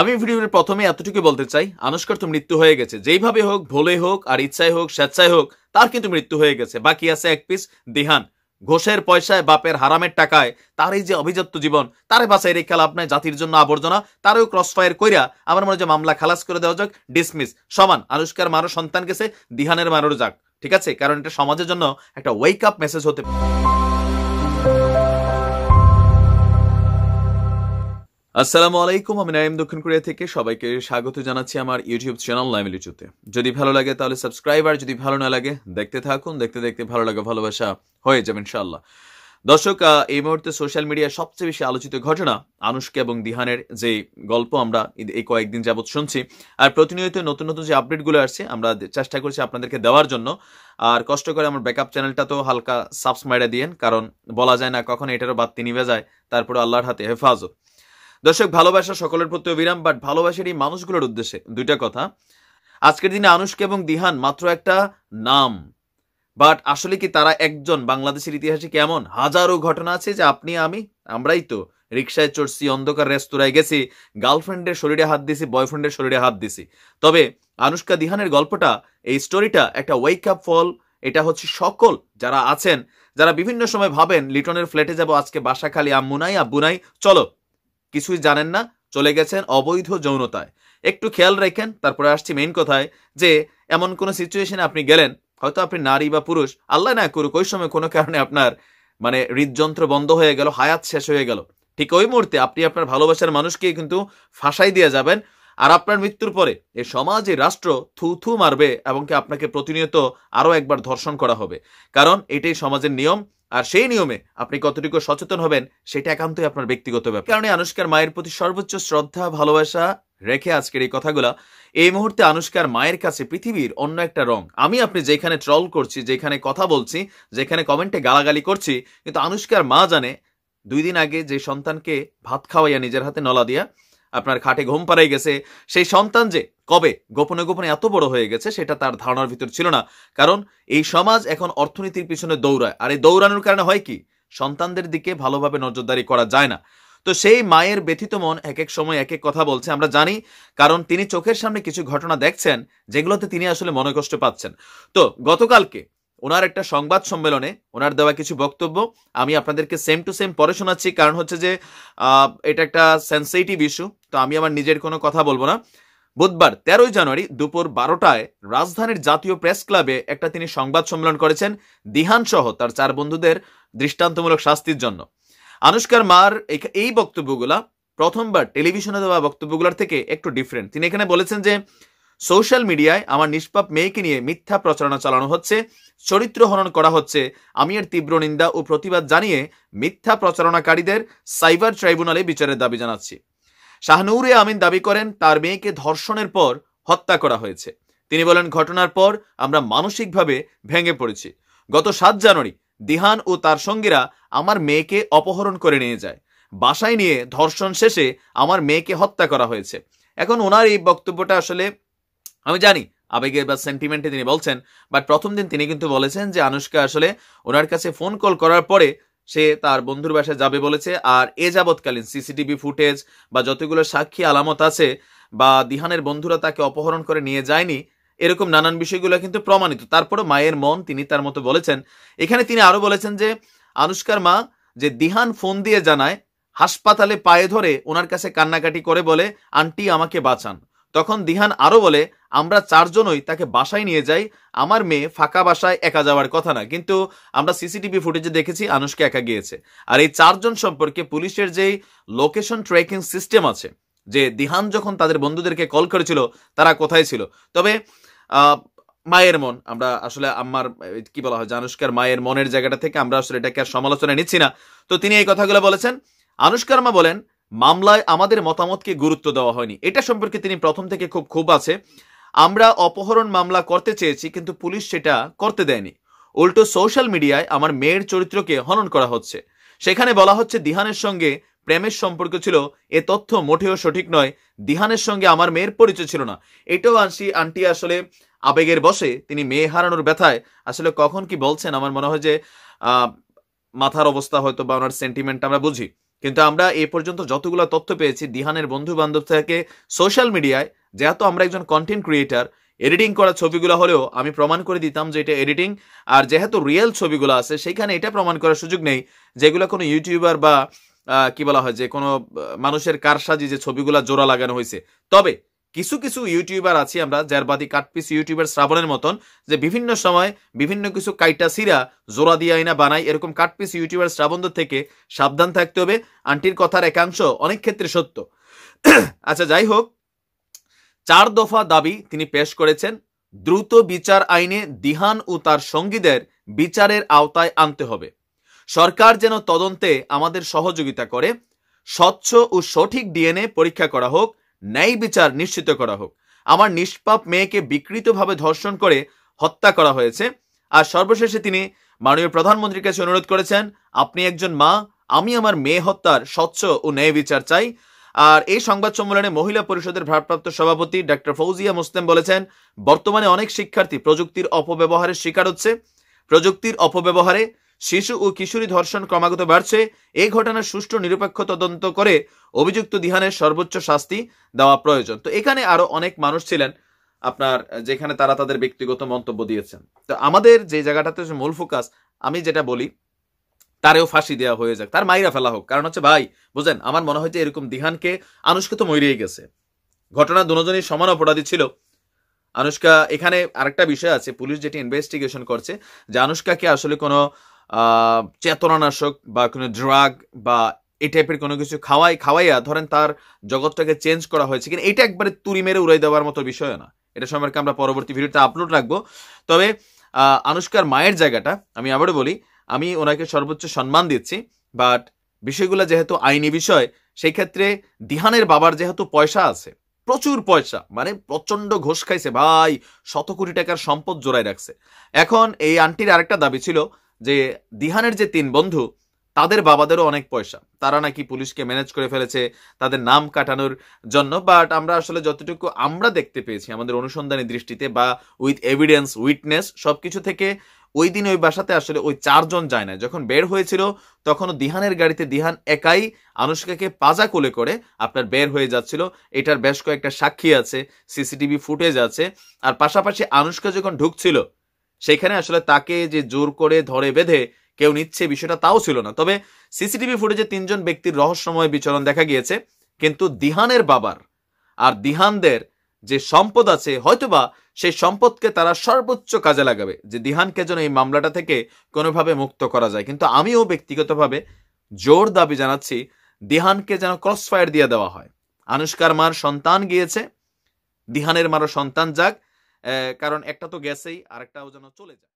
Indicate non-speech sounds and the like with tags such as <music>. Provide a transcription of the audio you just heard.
আমি ভিডিওর প্রথমে এতটুকু বলতে চাই আনুষ্কার তো মৃত্যু হয়ে গেছে যেইভাবে হোক ভোলে হোক আর ইচ্ছায় হোক স্বেচ্ছায় হোক তার কিন্তু মৃত্যু হয়ে গেছে বাকি আছে এক পিস দিহান ঘোষের পয়সায় বাপের হারামের টাকায় তার এই যে অভিজাত্য জীবন তারে বাসায় রেখে লাভ নাই জাতির জন্য আবর্জনা তারও ক্রস ফায়ার কইরা আমার মনে হয় যে মামলা খালাস করে দেওয়া যাক ডিসমিস সমান আনুষ্কার মারো সন্তান গেছে দিহানের মারোর যাক ঠিক আছে কারণ এটা সমাজের জন্য একটা ওয়েক আপ মেসেজ হতে পারে আসসালামু আলাইকুম আমি নাইম দক্ষিণ কোরিয়া থেকে সবাইকে স্বাগত জানাচ্ছি আমার ইউটিউব চ্যানেল লাইমিলিচুতে যদি ভালো লাগে তাহলে সাবস্ক্রাইব আর যদি ভালো না লাগে দেখতে থাকুন দেখতে দেখতে ভালো লাগে ভালোবাসা হয়ে যাবে ইনশাল্লাহ দর্শক এই মুহূর্তে সোশ্যাল মিডিয়ায় সবচেয়ে বেশি আলোচিত ঘটনা আনুষ্কা এবং দিহানের যে গল্প আমরা এই কয়েকদিন যাবৎ শুনছি আর প্রতিনিয়ত নতুন নতুন যে আপডেটগুলো আসছে আমরা চেষ্টা করছি আপনাদেরকে দেওয়ার জন্য আর কষ্ট করে আমার ব্যাকআপ চ্যানেলটা তো হালকা সাবস্মাইডা দিয়েন কারণ বলা যায় না কখন এটারও বাত্তি নিভে যায় তারপরে আল্লাহর হাতে হেফাজত দর্শক ভালোবাসা সকলের প্রতি অবিরাম বাট ভালোবাসার এই মানুষগুলোর উদ্দেশ্যে দুইটা কথা আজকের দিনে আনুষ্কা এবং দিহান মাত্র একটা নাম বাট আসলে কি তারা একজন বাংলাদেশের ইতিহাসে কেমন হাজারো ঘটনা আছে যে আপনি আমি আমরাই তো রিক্সায় চড়ছি অন্ধকার রেস্তোরাঁয় গেছি গার্লফ্রেন্ডের শরীরে হাত দিছি বয়ফ্রেন্ডের শরীরে হাত দিছি তবে আনুষ্কা দিহানের গল্পটা এই স্টোরিটা একটা ওয়েক আপ ফল এটা হচ্ছে সকল যারা আছেন যারা বিভিন্ন সময় ভাবেন লিটনের ফ্ল্যাটে যাব আজকে বাসা খালি আম্মু নাই আব্বু নাই চলো কিছুই জানেন না চলে গেছেন অবৈধ যৌনতায় একটু খেয়াল রাখেন তারপরে আসছি মেইন কথায় যে এমন কোন সিচুয়েশনে আপনি গেলেন হয়তো আপনি নারী বা পুরুষ আল্লাহ না করুক ওই সময় কোনো কারণে আপনার মানে হৃদযন্ত্র বন্ধ হয়ে গেল হায়াত শেষ হয়ে গেল ঠিক ওই মুহূর্তে আপনি আপনার ভালোবাসার মানুষকে কিন্তু ফাঁসাই দিয়ে যাবেন আর আপনার মৃত্যুর পরে এ সমাজ রাষ্ট্র থু থু মারবে এবং কি আপনাকে প্রতিনিয়ত আরও একবার ধর্ষণ করা হবে কারণ এটাই সমাজের নিয়ম আর সেই নিয়মে আপনি কতটুকু সচেতন হবেন সেটা একান্তই আপনার ব্যক্তিগত ব্যাপার কারণে আনুষ্কার মায়ের প্রতি সর্বোচ্চ শ্রদ্ধা ভালোবাসা রেখে আজকের এই কথাগুলা এই মুহূর্তে আনুষ্কার মায়ের কাছে পৃথিবীর অন্য একটা রং আমি আপনি যেখানে ট্রল করছি যেখানে কথা বলছি যেখানে কমেন্টে গালাগালি করছি কিন্তু আনুষ্কার মা জানে দুই দিন আগে যে সন্তানকে ভাত খাওয়াইয়া নিজের হাতে নলা দিয়া আপনার খাটে ঘুম পাড়াই গেছে সেই সন্তান যে কবে গোপনে গোপনে এত বড় হয়ে গেছে সেটা তার ধারণার ভিতর ছিল না কারণ এই সমাজ এখন অর্থনীতির পিছনে দৌড়ায় আর এই দৌড়ানোর কারণে হয় কি সন্তানদের দিকে ভালোভাবে নজরদারি করা যায় না তো সেই মায়ের ব্যথিত মন এক এক সময় এক এক কথা বলছে আমরা জানি কারণ তিনি চোখের সামনে কিছু ঘটনা দেখছেন যেগুলোতে তিনি আসলে মনে কষ্ট পাচ্ছেন তো গতকালকে ওনার একটা সংবাদ সম্মেলনে ওনার দেওয়া কিছু বক্তব্য আমি আপনাদেরকে সেম টু সেম পরে শোনাচ্ছি কারণ হচ্ছে যে এটা একটা সেন্সিটিভ ইস্যু তো আমি আমার নিজের কোনো কথা বলবো না বুধবার তেরোই জানুয়ারি দুপুর বারোটায় রাজধানীর জাতীয় প্রেস ক্লাবে একটা তিনি সংবাদ সম্মেলন করেছেন দিহান সহ তার চার বন্ধুদের দৃষ্টান্তমূলক শাস্তির জন্য আনুষ্কার মার এই বক্তব্যগুলা প্রথমবার টেলিভিশনে দেওয়া বক্তব্যগুলোর থেকে একটু ডিফারেন্ট তিনি এখানে বলেছেন যে সোশ্যাল মিডিয়ায় আমার নিষ্পাপ মেয়েকে নিয়ে মিথ্যা প্রচারণা চালানো হচ্ছে চরিত্র হনন করা হচ্ছে আমি এর তীব্র নিন্দা ও প্রতিবাদ জানিয়ে মিথ্যা প্রচারণাকারীদের সাইবার ট্রাইব্যুনালে বিচারের দাবি জানাচ্ছি শাহনৌরে আমিন দাবি করেন তার মেয়েকে ধর্ষণের পর হত্যা করা হয়েছে তিনি বলেন ঘটনার পর আমরা মানসিকভাবে ভেঙে পড়েছি গত সাত জানুয়ারি দিহান ও তার সঙ্গীরা আমার মেয়েকে অপহরণ করে নিয়ে যায় বাসায় নিয়ে ধর্ষণ শেষে আমার মেয়েকে হত্যা করা হয়েছে এখন ওনার এই বক্তব্যটা আসলে আমি জানি আবেগে বা সেন্টিমেন্টে তিনি বলছেন বাট প্রথম দিন তিনি কিন্তু বলেছেন যে আনুষ্কা আসলে ওনার কাছে ফোন কল করার পরে সে তার বন্ধুর বাসায় যাবে বলেছে আর এ যাবৎকালীন সিসিটিভি ফুটেজ বা যতগুলো সাক্ষী আলামত আছে বা দিহানের বন্ধুরা তাকে অপহরণ করে নিয়ে যায়নি এরকম নানান বিষয়গুলো কিন্তু প্রমাণিত তারপরে মায়ের মন তিনি তার মতো বলেছেন এখানে তিনি আরও বলেছেন যে আনুষ্কার মা যে দিহান ফোন দিয়ে জানায় হাসপাতালে পায়ে ধরে ওনার কাছে কান্নাকাটি করে বলে আন্টি আমাকে বাঁচান তখন দিহান আরও বলে আমরা চারজনই তাকে বাসায় নিয়ে যাই আমার মেয়ে ফাঁকা বাসায় একা যাওয়ার কথা না কিন্তু আমরা সিসিটিভি ফুটেজে দেখেছি আনুষ্কে একা গিয়েছে আর এই চারজন সম্পর্কে পুলিশের যেই লোকেশন ট্র্যাকিং সিস্টেম আছে যে দিহান যখন তাদের বন্ধুদেরকে কল করেছিল তারা কোথায় ছিল তবে মায়ের মন আমরা আসলে আমার কি বলা হয় আনুষ্কার মায়ের মনের জায়গাটা থেকে আমরা আসলে এটাকে আর সমালোচনা নিচ্ছি না তো তিনি এই কথাগুলো বলেছেন আনুষ্কার মা বলেন মামলায় আমাদের মতামতকে গুরুত্ব দেওয়া হয়নি এটা সম্পর্কে তিনি প্রথম থেকে খুব খুব আছে আমরা অপহরণ মামলা করতে চেয়েছি কিন্তু পুলিশ সেটা করতে দেয়নি উল্টো সোশ্যাল মিডিয়ায় আমার মেয়ের চরিত্রকে হনন করা হচ্ছে সেখানে বলা হচ্ছে দিহানের সঙ্গে প্রেমের সম্পর্ক ছিল এ তথ্য মোটেও সঠিক নয় দিহানের সঙ্গে আমার মেয়ের পরিচয় ছিল না এটাও আনসি আন্টি আসলে আবেগের বসে তিনি মেয়ে হারানোর ব্যথায় আসলে কখন কি বলছেন আমার মনে হয় যে মাথার অবস্থা হয়তো বা ওনার সেন্টিমেন্ট আমরা বুঝি কিন্তু আমরা এ পর্যন্ত যতগুলো তথ্য পেয়েছি দিহানের বন্ধু বান্ধব থেকে সোশ্যাল মিডিয়ায় যেহেতু আমরা একজন কন্টেন্ট ক্রিয়েটার এডিটিং করা ছবিগুলো হলেও আমি প্রমাণ করে দিতাম যে এটা এডিটিং আর যেহেতু রিয়েল ছবিগুলো আছে সেইখানে এটা প্রমাণ করার সুযোগ নেই যেগুলো কোনো ইউটিউবার বা কি বলা হয় যে কোনো মানুষের কারসাজি যে ছবিগুলো জোড়া লাগানো হয়েছে তবে কিছু কিছু ইউটিউবার আছি আমরা বাদী কাটপিস ইউটিউবার শ্রাবণের মতন যে বিভিন্ন সময় বিভিন্ন কিছু কাইটা সিরা জোড়া দিয়ে আইনা বানায় এরকম কাটপিস ইউটিউবার শ্রাবণদের থেকে সাবধান থাকতে হবে আন্টির কথার একাংশ অনেক ক্ষেত্রে সত্য <clears throat> আচ্ছা যাই হোক চার দফা দাবি তিনি পেশ করেছেন দ্রুত বিচার আইনে দিহান ও তার সঙ্গীদের বিচারের আওতায় আনতে হবে সরকার যেন তদন্তে আমাদের সহযোগিতা করে স্বচ্ছ ও সঠিক ডিএনএ পরীক্ষা করা হোক ন্যায় বিচার নিশ্চিত করা হোক আমার নিষ্পাপ মেয়েকে বিকৃতভাবে ধর্ষণ করে হত্যা করা হয়েছে আর সর্বশেষে তিনি মাননীয় প্রধানমন্ত্রীর কাছে অনুরোধ করেছেন আপনি একজন মা আমি আমার মেয়ে হত্যার স্বচ্ছ ও ন্যায় বিচার চাই আর এই সংবাদ সম্মেলনে মহিলা পরিষদের ভারপ্রাপ্ত সভাপতি ডক্টর ফৌজিয়া মুসলিম বলেছেন বর্তমানে অনেক শিক্ষার্থী প্রযুক্তির অপব্যবহারের শিকার হচ্ছে প্রযুক্তির অপব্যবহারে শিশু ও কিশোরী ধর্ষণ ক্রমাগত বাড়ছে এই ঘটনার সুষ্ঠু নিরপেক্ষ তদন্ত করে অভিযুক্ত দিহানের সর্বোচ্চ শাস্তি দেওয়া প্রয়োজন তো এখানে আরো অনেক মানুষ ছিলেন আপনার যেখানে তারা তাদের ব্যক্তিগত মন্তব্য দিয়েছেন তো আমাদের যে জায়গাটাতে মূল ফোকাস আমি যেটা বলি তারেও ফাঁসি দেওয়া হয়ে যাক তার মাইরা ফেলা হোক কারণ হচ্ছে ভাই বুঝেন আমার মনে হয় যে এরকম দিহানকে আনুষ্কা তো মরিয়ে গেছে ঘটনা দুজনই সমান অপরাধী ছিল আনুষ্কা এখানে আরেকটা বিষয় আছে পুলিশ যেটি ইনভেস্টিগেশন করছে যে আনুষ্কাকে আসলে কোনো চেতনানাশক বা কোনো ড্রাগ বা এই টাইপের কোনো কিছু খাওয়াই খাওয়াইয়া ধরেন তার জগৎটাকে চেঞ্জ করা হয়েছে কিন্তু এটা একবারে তুরি মেরে উড়াই দেওয়ার মতো বিষয় না এটা সম্পর্কে আমরা পরবর্তী ভিডিওতে আপলোড রাখবো তবে আনুষ্কার মায়ের জায়গাটা আমি আবারও বলি আমি ওনাকে সর্বোচ্চ সম্মান দিচ্ছি বাট বিষয়গুলো যেহেতু আইনি বিষয় সেই ক্ষেত্রে দিহানের বাবার যেহেতু পয়সা আছে প্রচুর পয়সা মানে প্রচণ্ড ঘোষ খাইছে ভাই শত কোটি টাকার সম্পদ জোড়ায় রাখছে এখন এই আন্টির আরেকটা দাবি ছিল যে দিহানের যে তিন বন্ধু তাদের বাবাদেরও অনেক পয়সা তারা নাকি পুলিশকে ম্যানেজ করে ফেলেছে তাদের নাম কাটানোর জন্য বাট আমরা আসলে যতটুকু আমরা দেখতে পেয়েছি আমাদের অনুসন্ধানী দৃষ্টিতে বা উইথ এভিডেন্স উইটনেস সবকিছু থেকে ওই দিন ওই বাসাতে আসলে ওই চারজন যায় না যখন বের হয়েছিল তখন দিহানের গাড়িতে দিহান একাই আনুষ্কাকে পাজা কোলে করে আপনার বের হয়ে যাচ্ছিল এটার বেশ কয়েকটা সাক্ষী আছে সিসিটিভি ফুটেজ আছে আর পাশাপাশি আনুষ্কা যখন ঢুকছিল সেখানে আসলে তাকে যে জোর করে ধরে বেঁধে কেউ নিচ্ছে বিষয়টা তাও ছিল না তবে সিসিটিভি ফুটেজে তিনজন ব্যক্তির রহস্যময় বিচরণ দেখা গিয়েছে কিন্তু দিহানের বাবার আর দিহানদের যে সম্পদ আছে হয়তোবা সেই সম্পদকে তারা সর্বোচ্চ কাজে লাগাবে যে দিহানকে যেন এই মামলাটা থেকে কোনোভাবে মুক্ত করা যায় কিন্তু আমিও ব্যক্তিগতভাবে জোর দাবি জানাচ্ছি দিহানকে যেন ক্রসফায়ার দিয়ে দেওয়া হয় আনুষ্কার মার সন্তান গিয়েছে দিহানের মারও সন্তান যাক কারণ একটা তো গেছেই আরেকটাও যেন চলে যায়